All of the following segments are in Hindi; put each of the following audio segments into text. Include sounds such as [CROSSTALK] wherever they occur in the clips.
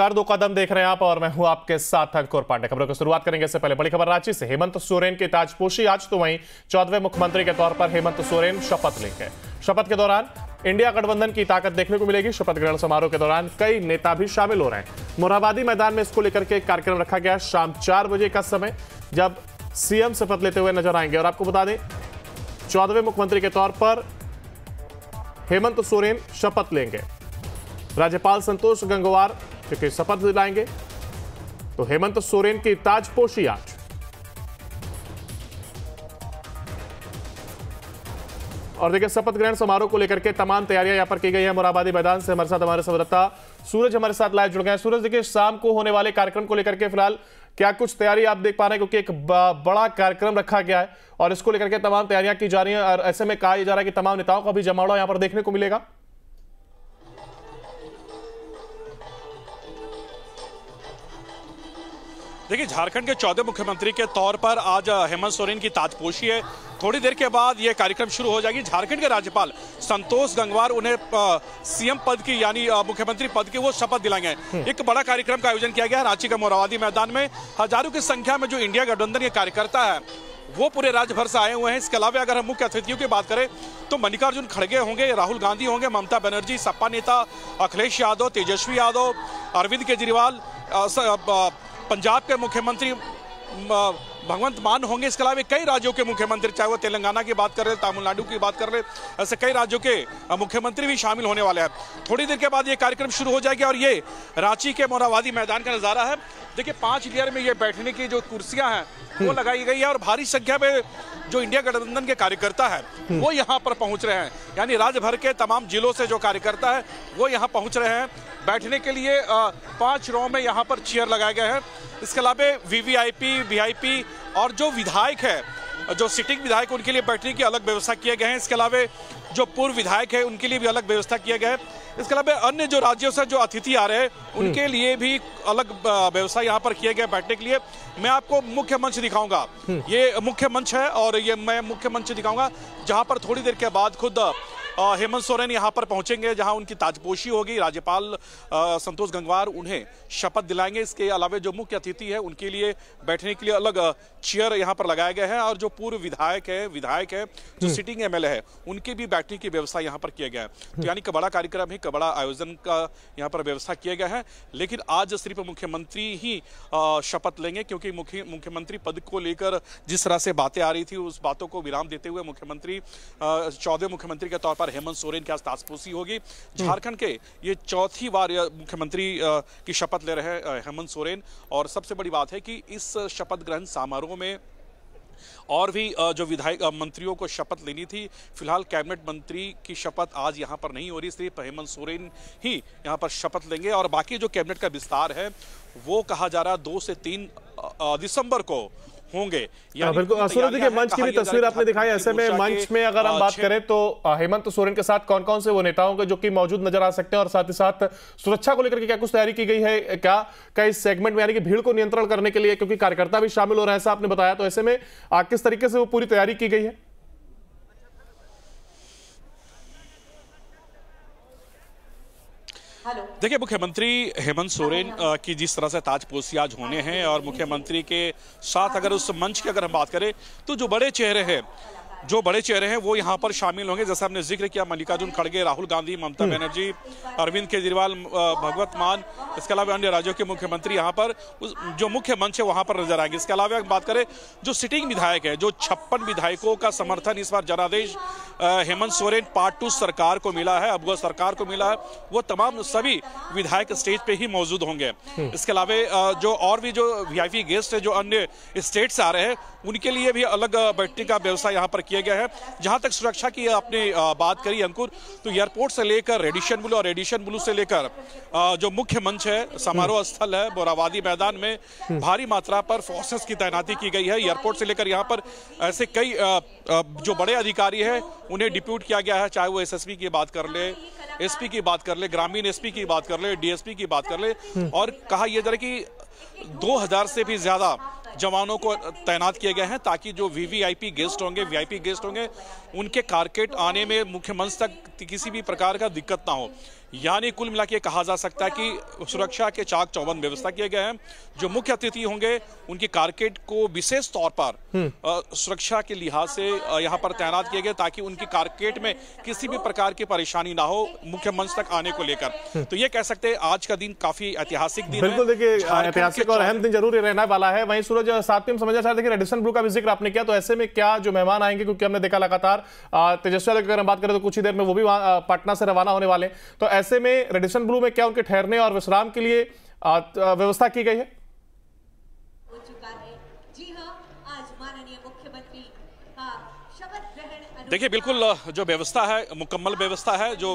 चार दो कदम देख रहे हैं आप और मैं हूं आपके साथ अंकुर पांडे खबरों की शुरुआत करेंगे इससे पहले बड़ी खबर रांची से हेमंत सोरेन की ताजपोशी आज तो वहीं चौदहवें मुख्यमंत्री के तौर पर हेमंत सोरेन शपथ लेंगे शपथ के दौरान इंडिया गठबंधन की ताकत देखने को मिलेगी शपथ ग्रहण समारोह के दौरान कई नेता भी शामिल हो रहे हैं मोराबादी मैदान में इसको लेकर के कार्यक्रम रखा गया शाम चार बजे का समय जब सीएम शपथ लेते हुए नजर आएंगे और आपको बता दें चौदहवें मुख्यमंत्री के तौर पर हेमंत सोरेन शपथ लेंगे राज्यपाल संतोष गंगवार क्योंकि शपथ दिलाएंगे तो हेमंत सोरेन की ताजपोशी आज और देखिए शपथ ग्रहण समारोह को लेकर के तमाम तैयारियां यहां पर की गई है मोराबादी मैदान से हमारे साथ हमारे संवाददाता सूरज हमारे साथ लाइव जुड़ गए हैं सूरज देखिए शाम को होने वाले कार्यक्रम को लेकर के फिलहाल क्या कुछ तैयारी आप देख पा रहे हैं क्योंकि एक बड़ा कार्यक्रम रखा गया है और इसको लेकर के तमाम तैयारियां की जा रही है और ऐसे में कहा जा रहा है कि तमाम नेताओं का भी जमावड़ा यहां पर देखने को मिलेगा देखिए झारखंड के चौदह मुख्यमंत्री के तौर पर आज हेमंत सोरेन की ताजपोशी है थोड़ी देर के बाद यह कार्यक्रम शुरू हो जाएगी झारखंड के राज्यपाल संतोष गंगवार उन्हें सीएम पद की यानी मुख्यमंत्री पद की वो शपथ दिलाएंगे हम्म। एक बड़ा कार्यक्रम का आयोजन किया गया है रांची के मोरावादी मैदान में हजारों की संख्या में जो इंडिया गठबंधन के कार्यकर्ता है वो पूरे राज्य भर से आए हुए हैं इसके अलावा अगर हम मुख्य अतिथियों की बात करें तो मल्लिकार्जुन खड़गे होंगे राहुल गांधी होंगे ममता बनर्जी सपा नेता अखिलेश यादव तेजस्वी यादव अरविंद केजरीवाल पंजाब के मुख्यमंत्री भगवंत मान होंगे इसके अलावा कई राज्यों के मुख्यमंत्री चाहे वो तेलंगाना की बात कर रहे तमिलनाडु की बात कर रहे ऐसे कई राज्यों के मुख्यमंत्री भी शामिल होने वाले हैं थोड़ी देर के बाद ये कार्यक्रम शुरू हो जाएगा और ये रांची के मोरावादी मैदान का नज़ारा है देखिए पांच लेयर में ये बैठने की जो कुर्सियां हैं वो हम्म। लगाई गई है और भारी संख्या में जो इंडिया गठबंधन के कार्यकर्ता है हम्म। वो यहाँ पर पहुंच रहे हैं यानी राज्य भर के तमाम जिलों से जो कार्यकर्ता है वो यहाँ पहुंच रहे हैं बैठने के लिए पांच रो में यहाँ पर चेयर लगाए गए हैं इसके अलावा वीवीआईपी वीआईपी और जो विधायक है जो सिटिंग विधायक उनके लिए बैठने की अलग व्यवस्था किए गए हैं इसके अलावा जो पूर्व विधायक है उनके लिए भी अलग व्यवस्था किया गया है इसके अलावा अन्य जो राज्यों से जो अतिथि आ रहे हैं हम्म। उनके लिए भी अलग व्यवस्था यहाँ पर किए गए बैठने के लिए मैं आपको मुख्य मंच दिखाऊंगा हम्म। ये मुख्य मंच है और ये मैं मुख्य मंच दिखाऊंगा जहाँ पर थोड़ी देर के बाद खुद हेमंत सोरेन यहां पर पहुंचेंगे जहां उनकी ताजपोशी होगी राज्यपाल संतोष गंगवार उन्हें शपथ दिलाएंगे इसके अलावा जो मुख्य अतिथि है उनके लिए बैठने के लिए अलग चेयर यहाँ पर लगाए गए हैं और जो पूर्व विधायक है विधायक है जो हम्म। सिटिंग एमएलए है उनके भी बैठने की व्यवस्था यहाँ पर किया गया है तो हम्म। यानी कबड़ा कार्यक्रम है कबड़ा आयोजन का यहाँ पर व्यवस्था किया गया है लेकिन आज सिर्फ मुख्यमंत्री ही शपथ लेंगे क्योंकि मुख्यमंत्री पद को लेकर जिस तरह से बातें आ रही थी उस बातों को विराम देते हुए मुख्यमंत्री चौदह मुख्यमंत्री के तौर पर पर हेमंत सोरेन के आज ताजपोसी होगी झारखंड के ये चौथी बार मुख्यमंत्री की शपथ ले रहे हैं हेमंत सोरेन और सबसे बड़ी बात है कि इस शपथ ग्रहण समारोह में और भी जो विधायक मंत्रियों को शपथ लेनी थी फिलहाल कैबिनेट मंत्री की शपथ आज यहां पर नहीं हो रही सिर्फ हेमंत सोरेन ही यहां पर शपथ लेंगे और बाकी जो कैबिनेट का विस्तार है वो कहा जा रहा है दो से तीन दिसंबर को होंगे हाँ, बिल्कुल देखिए मंच की भी तस्वीर आपने दिखाई ऐसे में मंच में अगर हम बात करें तो हेमंत सोरेन के साथ कौन कौन से वो नेता होंगे जो कि मौजूद नजर आ सकते हैं और साथ ही साथ सुरक्षा को लेकर क्या कुछ तैयारी की गई है क्या क्या इस सेगमेंट में यानी कि भीड़ को नियंत्रण करने के लिए क्योंकि कार्यकर्ता भी शामिल हो रहे हैं ऐसा आपने बताया तो ऐसे में किस तरीके से वो पूरी तैयारी की गई है देखिए मुख्यमंत्री हेमंत सोरेन हाँ, हाँ। की जिस तरह से ताजपोशी आज होने हाँ, हैं और मुख्यमंत्री के साथ अगर उस मंच की अगर हम बात करें तो जो बड़े चेहरे हैं जो बड़े चेहरे हैं वो यहाँ पर शामिल होंगे जैसा हमने जिक्र किया मल्लिकार्जुन खड़गे राहुल गांधी ममता हम्म। बनर्जी अरविंद केजरीवाल भगवत मान इसके अलावा अन्य राज्यों के मुख्यमंत्री यहाँ पर उस जो मुख्य मंच है वहाँ पर नजर आएंगे इसके अलावा बात करें जो सिटिंग विधायक है जो छप्पन विधायकों का समर्थन इस बार जनादेश हेमंत सोरेन पार्ट टू सरकार को मिला है अबुआ सरकार को मिला है वो तमाम सभी विधायक स्टेज पे ही मौजूद होंगे हम्म। इसके अलावा जो और भी जो वी गेस्ट है जो अन्य स्टेट से आ रहे हैं उनके लिए भी अलग बैठने का व्यवस्था यहाँ पर किया किया गया है जहां तक सुरक्षा की आपने बात करी अंकुर तो एयरपोर्ट से लेकर रेडिशन ब्लू और रेडिशन ब्लू से लेकर जो मुख्य मंच है समारोह स्थल है बोरावादी मैदान में भारी मात्रा पर फोर्सेस की तैनाती की गई है एयरपोर्ट से लेकर यहाँ पर ऐसे कई जो बड़े अधिकारी हैं उन्हें डिप्यूट किया गया है चाहे वो एस की बात कर ले एसपी की बात कर ले ग्रामीण एसपी की बात कर ले डीएसपी की बात कर ले और कहा यह जरा कि 2000 से भी ज्यादा जवानों को तैनात किए गए हैं ताकि जो वीवीआईपी गेस्ट होंगे वीआईपी गेस्ट होंगे उनके कारकेट आने में मुख्य मंच तक किसी भी प्रकार का दिक्कत ना हो यानी कुल मिला के कहा जा सकता है कि सुरक्षा के चाक चौबंद व्यवस्था किए गए हैं जो मुख्य अतिथि होंगे उनकी कारकेट को विशेष तौर पर हम्म। सुरक्षा के लिहाज से यहाँ पर तैनात किए गए ताकि उनकी कारकेट में किसी भी प्रकार की परेशानी ना हो मुख्य मंच तक आने को लेकर हम्म। तो ये कह सकते हैं आज का दिन काफी ऐतिहासिक दिन बिल्कुल देखिए ऐतिहासिक और अहम दिन जरूर रहने वाला है वही सूरज सातवीं समझना चाहते रेडिसन ब्रू का भी जिक्र आपने किया तो ऐसे में क्या जो मेहमान आएंगे क्योंकि हमने देखा लगातार तेजस्वी अगर हम बात करें तो कुछ ही देर में वो भी पटना से रवाना होने वाले तो ऐसे में रेडिसन ब्लू में क्या उनके ठहरने और विश्राम के लिए व्यवस्था की गई है हाँ, देखिए बिल्कुल जो व्यवस्था है मुकम्मल व्यवस्था है जो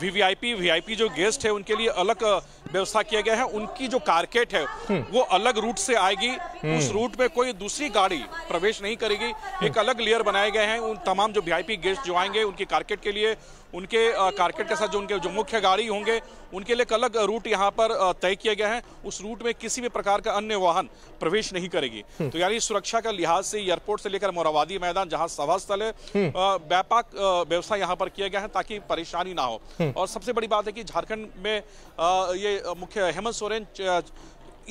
वीवीआईपी वीआईपी जो गेस्ट है उनके लिए अलग व्यवस्था किया गया है उनकी जो कारकेट है हम्म। वो अलग रूट से आएगी हम्म। उस रूट में कोई दूसरी गाड़ी प्रवेश नहीं करेगी एक अलग लेयर बनाए गए हैं उन तमाम जो वीआईपी गेस्ट जो आएंगे उनकी कारकेट के लिए उनके कारकेट के साथ जो उनके जो मुख्य गाड़ी होंगे उनके लिए एक अलग रूट यहाँ पर तय किया गया है उस रूट में किसी भी प्रकार का अन्य वाहन प्रवेश नहीं करेगी हम्म। तो यानी सुरक्षा का लिहाज से एयरपोर्ट से लेकर मोराबादी मैदान जहाँ सभा स्थल है हम्म। व्यापक व्यवस्था यहाँ पर किया गया है ताकि परेशानी ना हो हम्म। और सबसे बड़ी बात है कि झारखंड में ये मुख्य हेमंत सोरेन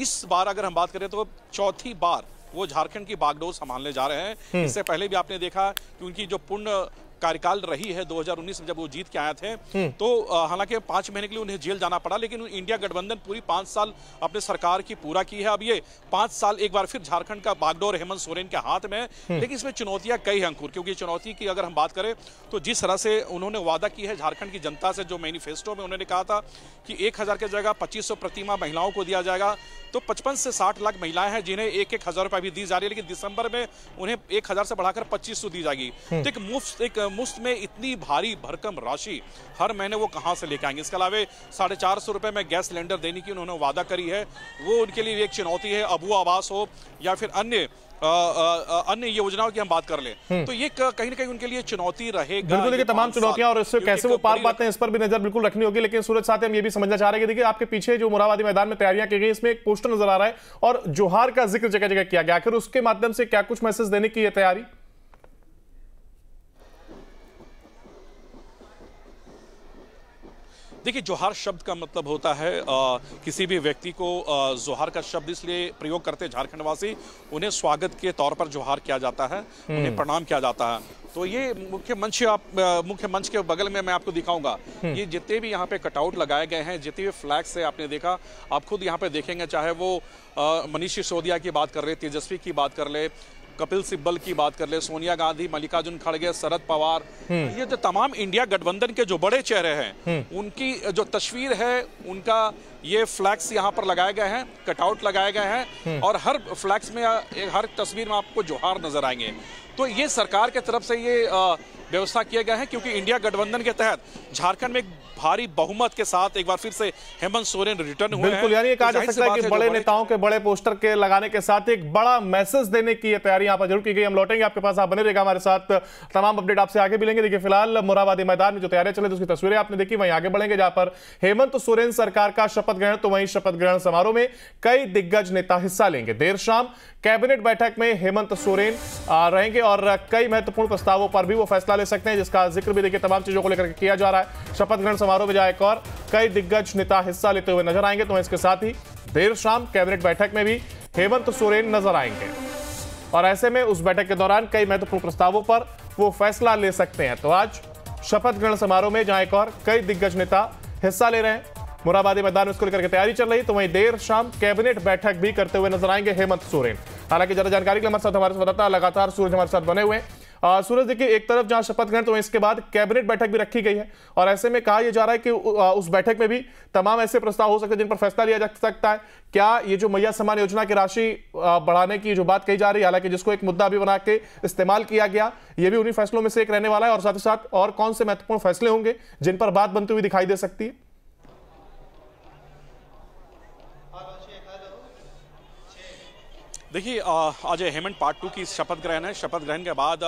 इस बार अगर हम बात करें तो चौथी बार वो झारखंड की बागडोर संभालने जा रहे हैं इससे पहले भी आपने देखा कि उनकी जो पूर्ण कार्यकाल रही है 2019 में जब वो जीत के आए थे हम्म। तो हालांकि पांच महीने के लिए उन्हें जेल जाना पड़ा लेकिन इंडिया गठबंधन पूरी पांच साल अपने सरकार की पूरा की है अब ये पांच साल एक बार फिर झारखंड का बागडोर हेमंत सोरेन के हाथ में हम्म। लेकिन इसमें चुनौतियां कई है अंकुर क्योंकि चुनौती की अगर हम बात करें तो जिस तरह से उन्होंने वादा की है झारखंड की जनता से जो मैनिफेस्टो में उन्होंने कहा था कि एक हजार की जगह पच्चीस प्रतिमा महिलाओं को दिया जाएगा तो पचपन से साठ लाख महिलाएं हैं जिन्हें एक एक हजार रुपए भी दी जा रही है लेकिन दिसंबर में उन्हें एक हजार से बढ़ाकर पच्चीस सौ दी जाएगी हम्म। तो एक मुफ्त एक मुफ्त में इतनी भारी भरकम राशि हर महीने वो कहाँ से लेकर आएंगे इसके अलावा साढ़े चार सौ रुपये में गैस सिलेंडर देने की उन्होंने वादा करी है वो उनके लिए एक चुनौती है अबू आवास हो या फिर अन्य अन्य योजनाओं की हम बात कर लें हम्म। तो ये कहीं ना कहीं उनके लिए चुनौती रहेगी बिल्कुल देखिए तमाम चुनौतियां और इससे कैसे वो पार पाते हैं इस पर भी नजर बिल्कुल रखनी होगी लेकिन सूरज साथ हम ये भी समझना चाह रहे हैं देखिए आपके पीछे जो मुरादी मैदान में तैयारियां की गई इसमें एक पोस्टर नजर आ रहा है और जोहार का जिक्र जगह जगह किया गया आखिर उसके माध्यम से क्या कुछ मैसेज देने की यह तैयारी देखिए जोहार शब्द का मतलब होता है आ, किसी भी व्यक्ति को आ, जोहार का शब्द इसलिए प्रयोग करते झारखंडवासी उन्हें स्वागत के तौर पर जोहार किया जाता है हम्म। उन्हें प्रणाम किया जाता है तो ये मुख्य मंच आप मुख्य मंच के बगल में मैं आपको दिखाऊंगा हम्म। ये जितने भी यहाँ पे कटआउट लगाए गए हैं जितने भी फ्लैग्स है आपने देखा आप खुद यहाँ पे देखेंगे चाहे वो मनीष सिसोदिया की बात कर ले तेजस्वी की बात कर ले कपिल सिब्बल की बात कर ले सोनिया गांधी मल्लिकार्जुन खड़गे शरद पवार हम्म। ये जो तमाम इंडिया गठबंधन के जो बड़े चेहरे हैं हम्म। उनकी जो तस्वीर है उनका ये फ्लैक्स यहाँ पर लगाए गए हैं कटआउट लगाए गए हैं हम्म। और हर फ्लैक्स में हर तस्वीर में आपको जोहार नजर आएंगे तो ये सरकार के तरफ से ये व्यवस्था किया गया है क्योंकि इंडिया गठबंधन के तहत झारखंड में एक भारी बहुमत के साथ एक बार फिर से हेमंत सोरेन रिटर्न हुए बिल्कुल यानी ये कहा जा सकता है कि बड़े नेताओं के बड़े पोस्टर के लगाने के साथ एक बड़ा मैसेज देने की ये तैयारी यहाँ पर जरूर की गई हम लौटेंगे आपके पास आप बने रहेगा हमारे साथ तमाम अपडेट आपसे आगे भी लेंगे देखिए फिलहाल मोराबादी मैदान में जो तैयारियां चले उसकी तस्वीरें आपने देखी वहीं आगे बढ़ेंगे जहां पर हेमंत सोरेन सरकार का शपथ ग्रहण तो वहीं शपथ ग्रहण समारोह में कई दिग्गज नेता हिस्सा लेंगे देर शाम कैबिनेट बैठक में हेमंत सोरेन रहेंगे और कई महत्वपूर्ण प्रस्तावों पर भी वो फैसला ले ले सकते हैं जिसका जिक्र भी देखिए तमाम चीज़ों को लेकर किया जा रहा है शपथ ग्रहण समारोह में जाए और कई दिग्गज नेता हिस्सा लेते हुए नजर आएंगे तो इसके साथ ही देर शाम कैबिनेट बैठक में भी हेमंत सोरेन नजर आएंगे और ऐसे में उस बैठक के दौरान कई महत्वपूर्ण प्रस्तावों पर वो फैसला ले सकते हैं तो आज शपथ ग्रहण समारोह में जहां एक और कई दिग्गज नेता हिस्सा ले रहे हैं मुराबादी मैदान में करके तैयारी चल रही तो वहीं देर शाम कैबिनेट बैठक भी करते हुए नजर आएंगे हेमंत सोरेन हालांकि ज्यादा जानकारी के लिए हमारे साथ हमारे संवाददाता लगातार सूरज हमारे साथ बने हुए आ, सूरज देखिए एक तरफ जहां शपथ ग्रहण तो इसके बाद कैबिनेट बैठक भी रखी गई है और ऐसे में कहा यह जा रहा है कि उस बैठक में भी तमाम ऐसे प्रस्ताव हो सकते हैं जिन पर फैसला लिया जा सकता है क्या ये जो मैया सम्मान योजना की राशि बढ़ाने की जो बात कही जा रही है हालांकि जिसको एक मुद्दा भी बना के इस्तेमाल किया गया ये भी उन्हीं फैसलों में से एक रहने वाला है और साथ ही साथ और कौन से महत्वपूर्ण फैसले होंगे जिन पर बात बनती हुई दिखाई दे सकती है देखिए आज हेमंत पार्ट टू की शपथ ग्रहण है शपथ ग्रहण के बाद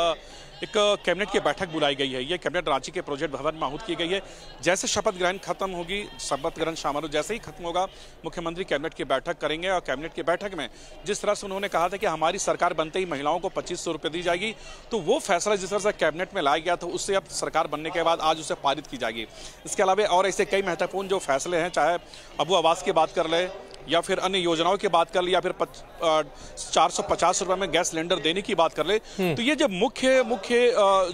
एक कैबिनेट की बैठक बुलाई गई है ये कैबिनेट रांची के प्रोजेक्ट भवन में आहूत की गई है जैसे शपथ ग्रहण खत्म होगी शपथ ग्रहण समारोह जैसे ही खत्म होगा मुख्यमंत्री कैबिनेट की बैठक करेंगे और कैबिनेट की बैठक में जिस तरह से उन्होंने कहा था कि हमारी सरकार बनते ही महिलाओं को पच्चीस सौ दी जाएगी तो वो फैसला जिस तरह से कैबिनेट में लाया गया था उससे अब सरकार बनने के बाद आज उसे पारित की जाएगी इसके अलावा और ऐसे कई महत्वपूर्ण जो फैसले हैं चाहे अबू आवास की बात कर ले या फिर अन्य योजनाओं की बात कर ले या फिर चार सौ पचास रुपए में गैस सिलेंडर देने की बात कर ले हम्म। तो ये जो मुख्य मुख्य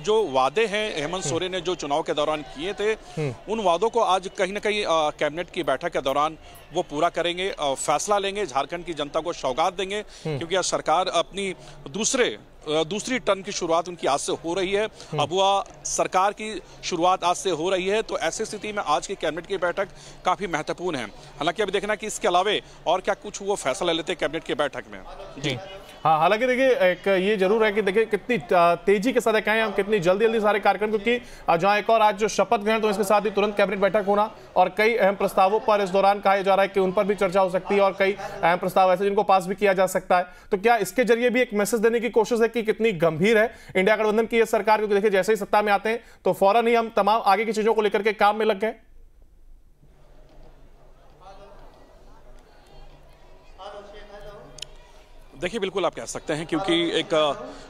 जो वादे हैं हेमंत हम्म। सोरेन ने जो चुनाव के दौरान किए थे हम्म। उन वादों को आज कहीं ना कहीं कैबिनेट की बैठक के दौरान वो पूरा करेंगे फैसला लेंगे झारखंड की जनता को सौगात देंगे क्योंकि आज सरकार अपनी दूसरे दूसरी टर्न की शुरुआत उनकी आज से हो रही है हम्म। अबुआ सरकार की शुरुआत आज से हो रही है तो ऐसी स्थिति में आज की कैबिनेट की बैठक काफ़ी महत्वपूर्ण है हालांकि अभी देखना कि इसके अलावे और क्या कुछ वो फैसला लेते हैं कैबिनेट की बैठक में जी हम्म। हाँ हालांकि देखिए एक ये जरूर है कि देखिए कितनी तेजी के साथ कहें हम कितनी जल्दी जल्दी सारे कार्यक्रम क्योंकि जहाँ एक और आज जो शपथ ग्रहण तो इसके साथ ही तुरंत कैबिनेट बैठक होना और कई अहम प्रस्तावों पर इस दौरान कहा जा रहा है कि उन पर भी चर्चा हो सकती है और कई अहम प्रस्ताव ऐसे जिनको पास भी किया जा सकता है तो क्या इसके जरिए भी एक मैसेज देने की कोशिश है कि कितनी गंभीर है इंडिया गठबंधन की यह सरकार क्योंकि देखिए जैसे ही सत्ता में आते हैं तो फौरन ही हम तमाम आगे की चीजों को लेकर के काम में लग गए देखिए बिल्कुल आप कह सकते हैं क्योंकि एक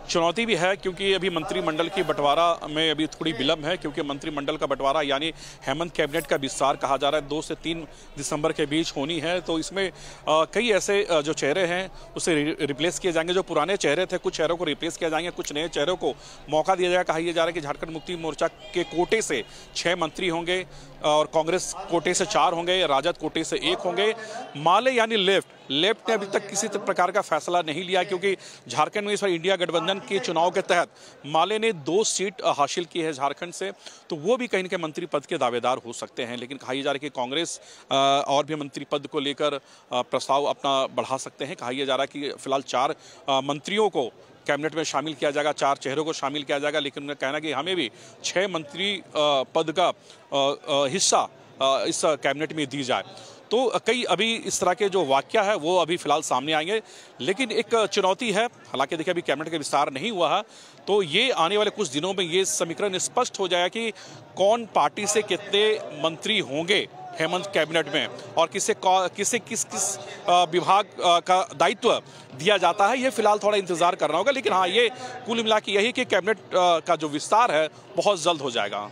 चुनौती भी है क्योंकि अभी मंत्रिमंडल की बंटवारा में अभी थोड़ी विलंब है क्योंकि मंत्रिमंडल का बंटवारा यानी हेमंत कैबिनेट का विस्तार कहा जा रहा है दो से तीन दिसंबर के बीच होनी है तो इसमें कई ऐसे जो चेहरे हैं उसे रिप्लेस किए जाएंगे जो पुराने चेहरे थे कुछ चेहरों को रिप्लेस किया जाएंगे कुछ नए चेहरों को मौका दिया जाएगा कहा जा रहा है कि झारखंड मुक्ति मोर्चा के कोटे से छः मंत्री होंगे और कांग्रेस कोटे से चार होंगे राजद कोटे से एक होंगे माले यानी लेफ्ट लेफ्ट ने अभी तक किसी प्रकार का फैसला नहीं लिया क्योंकि झारखंड में इस बार इंडिया गठबंधन के चुनाव के तहत माले ने दो सीट हासिल की है झारखंड से तो वो भी कहीं ना कहीं मंत्री पद के दावेदार हो सकते हैं लेकिन कहा जा रहा है कि कांग्रेस और भी मंत्री पद को लेकर प्रस्ताव अपना बढ़ा सकते हैं कहा जा रहा है कि फिलहाल चार मंत्रियों को कैबिनेट में शामिल किया जाएगा चार चेहरों को शामिल किया जाएगा लेकिन उनका कहना कि हमें भी छः मंत्री पद का हिस्सा इस कैबिनेट में दी जाए तो कई अभी इस तरह के जो वाक्य है वो अभी फिलहाल सामने आएंगे लेकिन एक चुनौती है हालांकि देखिए अभी कैबिनेट का विस्तार नहीं हुआ है तो ये आने वाले कुछ दिनों में ये समीकरण स्पष्ट हो जाएगा कि कौन पार्टी से कितने मंत्री होंगे हेमंत कैबिनेट में और किसे किसे किस किस विभाग का दायित्व दिया जाता है ये फिलहाल थोड़ा इंतजार करना होगा लेकिन हाँ ये कुल मिला के यही कि कैबिनेट का जो विस्तार है बहुत जल्द हो जाएगा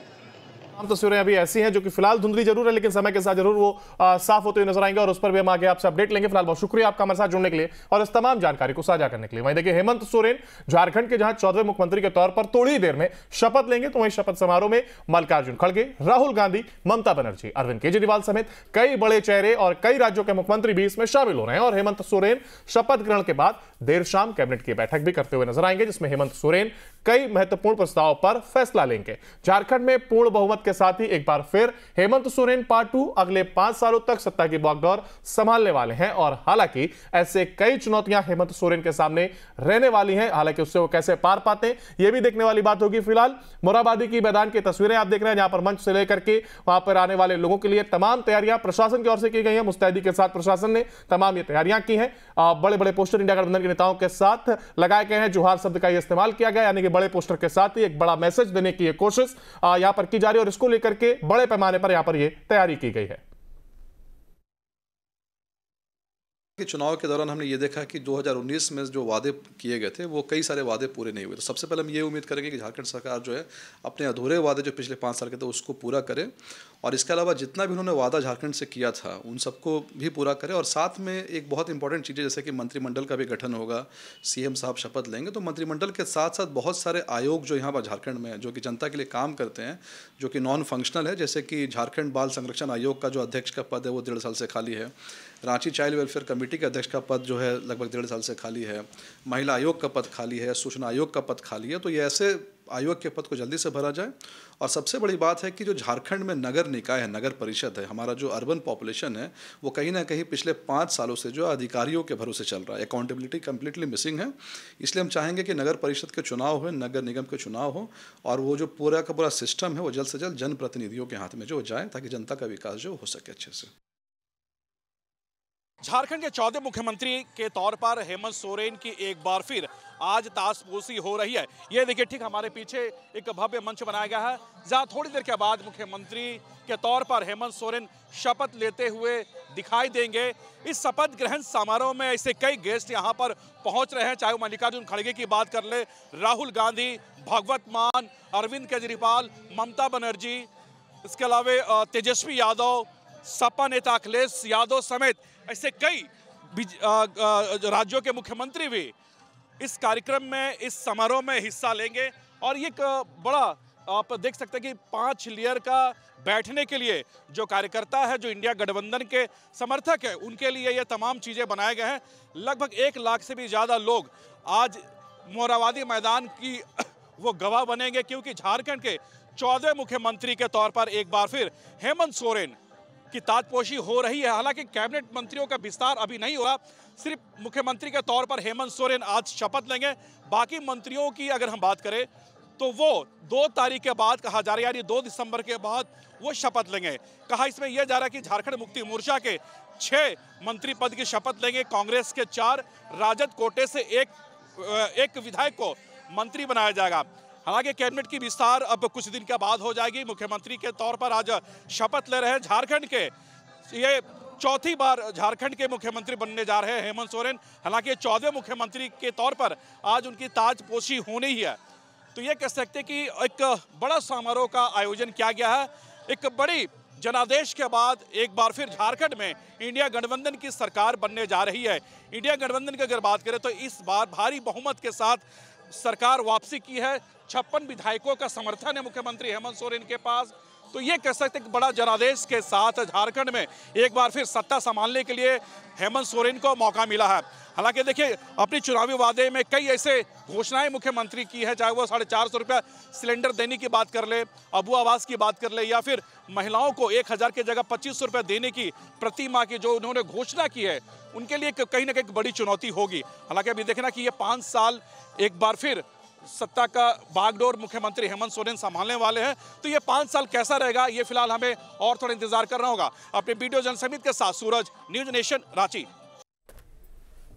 तमाम तस्वीरें अभी ऐसी हैं जो कि फिलहाल धुंधली जरूर है लेकिन समय के साथ जरूर वो आ, साफ होते हुए नजर आएंगे और उस पर भी हम आगे आपसे अपडेट लेंगे फिलहाल बहुत शुक्रिया आपका हमारे साथ जुड़ने के लिए और इस तमाम जानकारी को साझा करने के लिए वहीं देखिए हेमंत सोरेन झारखंड के जहां चौदहवें मुख्यमंत्री के तौर पर थोड़ी देर में शपथ लेंगे तो वहीं शपथ समारोह में मल्लिकार्जुन खड़गे राहुल गांधी ममता बनर्जी अरविंद केजरीवाल समेत कई बड़े चेहरे और कई राज्यों के मुख्यमंत्री भी इसमें शामिल हो रहे हैं और हेमंत सोरेन शपथ ग्रहण के बाद देर शाम कैबिनेट की बैठक भी करते हुए नजर आएंगे जिसमें हेमंत सोरेन कई महत्वपूर्ण प्रस्ताव पर फैसला लेंगे झारखंड में पूर्ण बहुमत के के साथ ही एक बार फिर हेमंत सोरेन पार्ट टू अगले पांच सालों तक सत्ता की बागडोर संभालने वाले हैं और हालांकि ऐसे कई चुनौतियां हेमंत सोरेन के सामने रहने वाली हैं हालांकि उससे वो कैसे पार पाते हैं ये भी देखने वाली बात होगी फिलहाल मोराबादी की मैदान की तस्वीरें आप देख रहे हैं जहां पर मंच से लेकर के वहां पर आने वाले लोगों के लिए तमाम तैयारियां प्रशासन की ओर से की गई है मुस्तैदी के साथ प्रशासन ने तमाम ये तैयारियां की हैं बड़े बड़े पोस्टर इंडिया गठबंधन के नेताओं के साथ लगाए गए हैं जोहार शब्द का इस्तेमाल किया गया यानी कि बड़े पोस्टर के साथ ही एक बड़ा मैसेज देने की कोशिश यहां पर की जा रही है इसको लेकर के बड़े पैमाने पर यहां पर यह तैयारी की गई है कि चुनाव के दौरान हमने ये देखा कि 2019 में जो वादे किए गए थे वो कई सारे वादे पूरे नहीं हुए तो सबसे पहले हम ये उम्मीद करेंगे कि झारखंड सरकार जो है अपने अधूरे वादे जो पिछले पाँच साल के थे उसको पूरा करे और इसके अलावा जितना भी उन्होंने वादा झारखंड से किया था उन सबको भी पूरा करे और साथ में एक बहुत इंपॉर्टेंट चीज़ें जैसे कि मंत्रिमंडल का भी गठन होगा सीएम साहब शपथ लेंगे तो मंत्रिमंडल के साथ साथ बहुत सारे आयोग जो यहाँ पर झारखंड में जो कि जनता के लिए काम करते हैं जो कि नॉन फंक्शनल है जैसे कि झारखंड बाल संरक्षण आयोग का जो अध्यक्ष का पद है वो डेढ़ साल से खाली है रांची चाइल्ड वेलफेयर कमेटी के अध्यक्ष का पद जो है लगभग डेढ़ साल से खाली है महिला आयोग का पद खाली है सूचना आयोग का पद खाली है तो ये ऐसे आयोग के पद को जल्दी से भरा जाए और सबसे बड़ी बात है कि जो झारखंड में नगर निकाय है नगर परिषद है हमारा जो अर्बन पॉपुलेशन है वो कहीं ना कहीं पिछले पाँच सालों से जो अधिकारियों के भरोसे चल रहा है अकाउंटेबिलिटी कम्प्लीटली मिसिंग है इसलिए हम चाहेंगे कि नगर परिषद के चुनाव हो नगर निगम के चुनाव हो और वो जो पूरा का पूरा सिस्टम है वो जल्द से जल्द जनप्रतिनिधियों के हाथ में जो जाए ताकि जनता का विकास जो हो सके अच्छे से झारखंड के चौदह मुख्यमंत्री के तौर पर हेमंत सोरेन की एक बार फिर आज ताशपोसी हो रही है ये देखिए ठीक हमारे पीछे एक भव्य मंच बनाया गया है जहां थोड़ी देर के बाद मुख्यमंत्री के तौर पर हेमंत सोरेन शपथ लेते हुए दिखाई देंगे इस शपथ ग्रहण समारोह में ऐसे कई गेस्ट यहां पर पहुंच रहे हैं चाहे वो मल्लिकार्जुन खड़गे की बात कर ले राहुल गांधी भगवत मान अरविंद केजरीवाल ममता बनर्जी इसके अलावा तेजस्वी यादव सपा नेता अखिलेश यादव समेत ऐसे कई राज्यों के मुख्यमंत्री भी इस कार्यक्रम में इस समारोह में हिस्सा लेंगे और ये एक बड़ा आप देख सकते हैं कि पांच लेयर का बैठने के लिए जो कार्यकर्ता है जो इंडिया गठबंधन के समर्थक है उनके लिए ये तमाम चीज़ें बनाए गए हैं लगभग एक लाख से भी ज़्यादा लोग आज मोरावादी मैदान की [COUGHS] वो गवाह बनेंगे क्योंकि झारखंड के चौदह मुख्यमंत्री के तौर पर एक बार फिर हेमंत सोरेन की ताजपोशी हो रही है हालांकि कैबिनेट मंत्रियों का विस्तार अभी नहीं हुआ सिर्फ मुख्यमंत्री के तौर पर हेमंत सोरेन आज शपथ लेंगे बाकी मंत्रियों की अगर हम बात करें तो वो दो तारीख के बाद कहा जा रहा है यानी दो दिसंबर के बाद वो शपथ लेंगे कहा इसमें यह जा रहा है कि झारखंड मुक्ति मोर्चा के छः मंत्री पद की शपथ लेंगे कांग्रेस के चार राजद कोटे से एक एक विधायक को मंत्री बनाया जाएगा हालांकि कैबिनेट की विस्तार अब कुछ दिन के बाद हो जाएगी मुख्यमंत्री के तौर पर आज शपथ ले रहे हैं झारखंड के ये चौथी बार झारखंड के मुख्यमंत्री बनने जा रहे हैं हेमंत सोरेन हालांकि चौदह मुख्यमंत्री के तौर पर आज उनकी ताजपोशी होनी ही है तो ये कह सकते कि एक बड़ा समारोह का आयोजन किया गया है एक बड़ी जनादेश के बाद एक बार फिर झारखंड में इंडिया गठबंधन की सरकार बनने जा रही है इंडिया गठबंधन की अगर बात करें तो इस बार भारी बहुमत के साथ सरकार वापसी की है छप्पन विधायकों का समर्थन है मुख्यमंत्री हेमंत सोरेन के पास तो ये कह सकते हैं कि बड़ा जनादेश के साथ झारखंड में एक बार फिर सत्ता संभालने के लिए हेमंत सोरेन को मौका मिला है हालांकि देखिए अपने चुनावी वादे में कई ऐसे घोषणाएं मुख्यमंत्री की है चाहे वो साढ़े चार सौ रुपया सिलेंडर देने की बात कर ले अबू आवास की बात कर ले या फिर महिलाओं को एक हज़ार की जगह पच्चीस सौ रुपया देने की प्रति माह की जो उन्होंने घोषणा की है उनके लिए कहीं ना कहीं बड़ी चुनौती होगी हालांकि अभी देखना कि ये पाँच साल एक बार फिर सत्ता का बागडोर मुख्यमंत्री हेमंत सोरेन संभालने वाले हैं तो ये पाँच साल कैसा रहेगा ये फिलहाल हमें और थोड़ा इंतजार करना होगा अपने वीडियो जनसमित के साथ सूरज न्यूज नेशन रांची